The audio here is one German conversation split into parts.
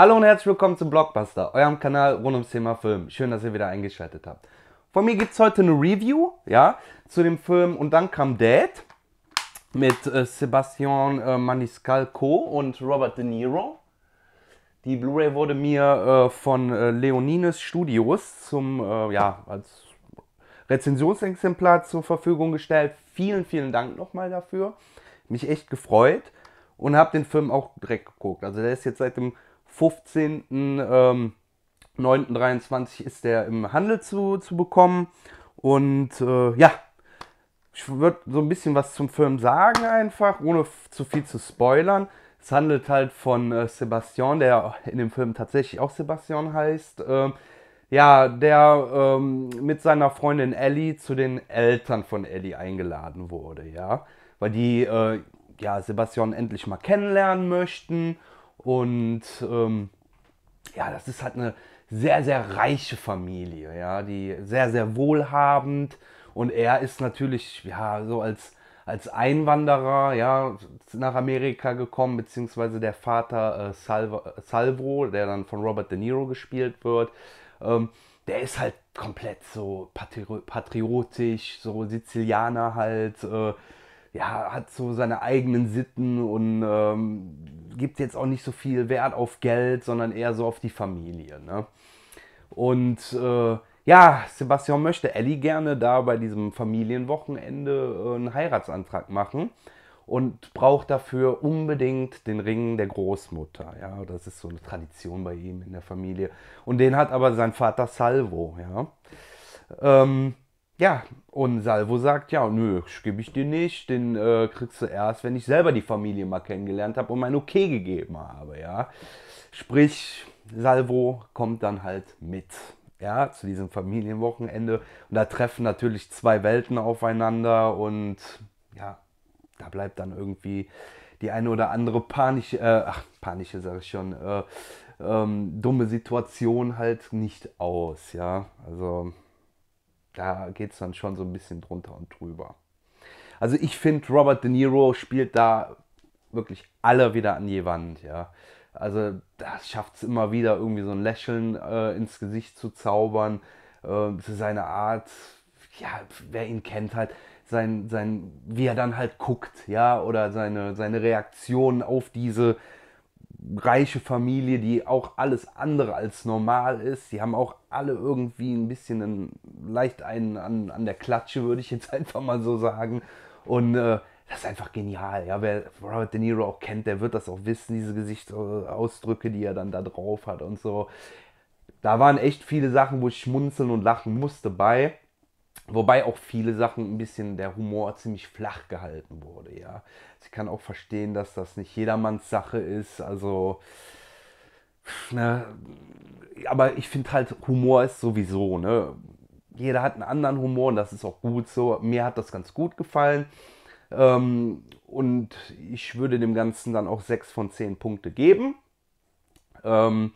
Hallo und herzlich willkommen zum Blockbuster, eurem Kanal rund ums Thema Film. Schön, dass ihr wieder eingeschaltet habt. Von mir gibt es heute eine Review, ja, zu dem Film Und dann kam Dad mit äh, Sebastian äh, Maniscalco und Robert De Niro. Die Blu-ray wurde mir äh, von äh, Leonines Studios zum, äh, ja, als Rezensionsexemplar zur Verfügung gestellt. Vielen, vielen Dank nochmal dafür. Mich echt gefreut und habe den Film auch direkt geguckt. Also der ist jetzt seit dem 15.09.23 ähm, ist der im Handel zu, zu bekommen. Und äh, ja, ich würde so ein bisschen was zum Film sagen, einfach, ohne zu viel zu spoilern. Es handelt halt von äh, Sebastian, der in dem Film tatsächlich auch Sebastian heißt. Ähm, ja, der ähm, mit seiner Freundin Ellie zu den Eltern von Ellie eingeladen wurde, ja. Weil die äh, ja, Sebastian endlich mal kennenlernen möchten und ähm, ja, das ist halt eine sehr, sehr reiche Familie, ja, die sehr, sehr wohlhabend. Und er ist natürlich, ja, so als, als Einwanderer, ja, nach Amerika gekommen, beziehungsweise der Vater äh, Salvo, äh, Salvo, der dann von Robert De Niro gespielt wird. Ähm, der ist halt komplett so patriotisch, so Sizilianer halt, äh, ja, hat so seine eigenen Sitten und ähm, gibt jetzt auch nicht so viel Wert auf Geld, sondern eher so auf die Familie. Ne? Und äh, ja, Sebastian möchte Ellie gerne da bei diesem Familienwochenende äh, einen Heiratsantrag machen und braucht dafür unbedingt den Ring der Großmutter. Ja, das ist so eine Tradition bei ihm in der Familie. Und den hat aber sein Vater Salvo. Ja. Ähm, ja, und Salvo sagt, ja, nö, gebe ich dir nicht, den äh, kriegst du erst, wenn ich selber die Familie mal kennengelernt habe und mein Okay gegeben habe, ja. Sprich, Salvo kommt dann halt mit, ja, zu diesem Familienwochenende. Und da treffen natürlich zwei Welten aufeinander und ja, da bleibt dann irgendwie die eine oder andere panische, äh, ach, panische sage ich schon, äh, ähm, dumme Situation halt nicht aus, ja. Also da geht es dann schon so ein bisschen drunter und drüber. Also ich finde, Robert De Niro spielt da wirklich alle wieder an die Wand, ja. Also das schafft es immer wieder, irgendwie so ein Lächeln äh, ins Gesicht zu zaubern. Äh, zu seiner Art, ja, wer ihn kennt halt, sein, sein, wie er dann halt guckt, ja, oder seine, seine Reaktion auf diese reiche Familie, die auch alles andere als normal ist. Die haben auch alle irgendwie ein bisschen einen, leicht einen an, an der Klatsche, würde ich jetzt einfach mal so sagen. Und äh, das ist einfach genial. Ja, wer Robert De Niro auch kennt, der wird das auch wissen, diese Gesichtsausdrücke, die er dann da drauf hat und so. Da waren echt viele Sachen, wo ich schmunzeln und lachen musste bei. Wobei auch viele Sachen ein bisschen der Humor ziemlich flach gehalten wurde, ja. Also ich kann auch verstehen, dass das nicht jedermanns Sache ist, also. Ne, aber ich finde halt, Humor ist sowieso, ne? Jeder hat einen anderen Humor und das ist auch gut so. Mir hat das ganz gut gefallen. Ähm, und ich würde dem Ganzen dann auch 6 von 10 Punkte geben. Ähm,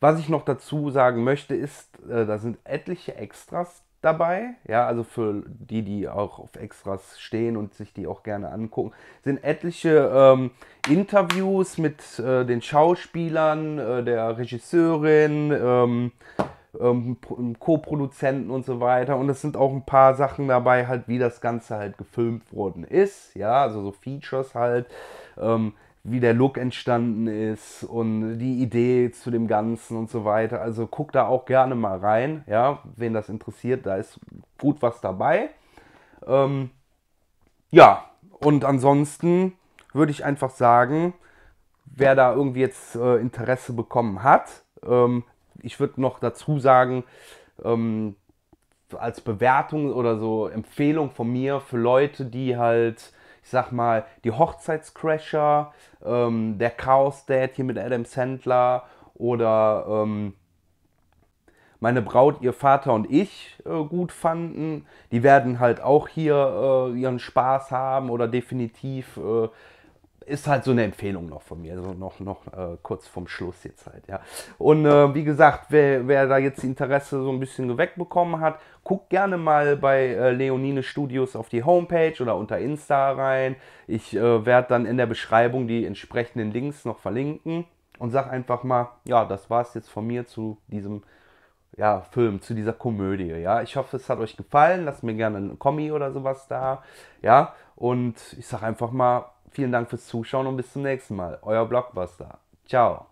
was ich noch dazu sagen möchte, ist, äh, da sind etliche Extras dabei. Ja, also für die, die auch auf Extras stehen und sich die auch gerne angucken, sind etliche ähm, Interviews mit äh, den Schauspielern, äh, der Regisseurin, ähm, ähm, Co-Produzenten und so weiter. Und es sind auch ein paar Sachen dabei, halt, wie das Ganze halt gefilmt worden ist. Ja, also so Features halt. Ähm, wie der Look entstanden ist und die Idee zu dem Ganzen und so weiter. Also guck da auch gerne mal rein, ja, wen das interessiert, da ist gut was dabei. Ähm, ja, und ansonsten würde ich einfach sagen, wer da irgendwie jetzt äh, Interesse bekommen hat, ähm, ich würde noch dazu sagen, ähm, als Bewertung oder so Empfehlung von mir für Leute, die halt ich sag mal, die Hochzeitscrasher, ähm, der Chaos Dad hier mit Adam Sandler oder ähm, meine Braut, ihr Vater und ich äh, gut fanden. Die werden halt auch hier äh, ihren Spaß haben oder definitiv äh, ist halt so eine Empfehlung noch von mir, also noch, noch äh, kurz vom Schluss jetzt halt, ja. Und äh, wie gesagt, wer, wer da jetzt Interesse so ein bisschen geweckt bekommen hat, guckt gerne mal bei äh, Leonine Studios auf die Homepage oder unter Insta rein. Ich äh, werde dann in der Beschreibung die entsprechenden Links noch verlinken und sag einfach mal, ja, das war es jetzt von mir zu diesem ja, Film, zu dieser Komödie, ja. Ich hoffe, es hat euch gefallen. Lasst mir gerne einen Kommi oder sowas da, ja. Und ich sag einfach mal, Vielen Dank fürs Zuschauen und bis zum nächsten Mal. Euer Blockbuster. Ciao.